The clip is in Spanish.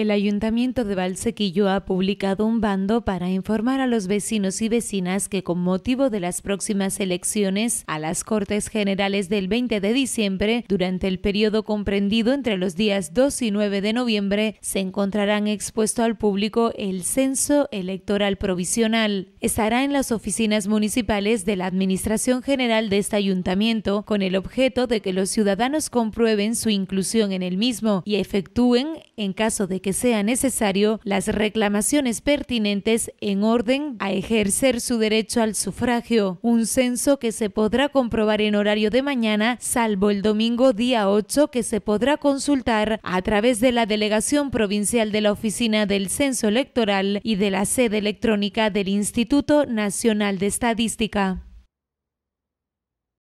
El Ayuntamiento de Valsequillo ha publicado un bando para informar a los vecinos y vecinas que con motivo de las próximas elecciones a las Cortes Generales del 20 de diciembre, durante el periodo comprendido entre los días 2 y 9 de noviembre, se encontrarán expuesto al público el censo electoral provisional. Estará en las oficinas municipales de la Administración General de este ayuntamiento con el objeto de que los ciudadanos comprueben su inclusión en el mismo y efectúen, en caso de que sea necesario las reclamaciones pertinentes en orden a ejercer su derecho al sufragio, un censo que se podrá comprobar en horario de mañana, salvo el domingo día 8 que se podrá consultar a través de la Delegación Provincial de la Oficina del Censo Electoral y de la sede electrónica del Instituto Nacional de Estadística.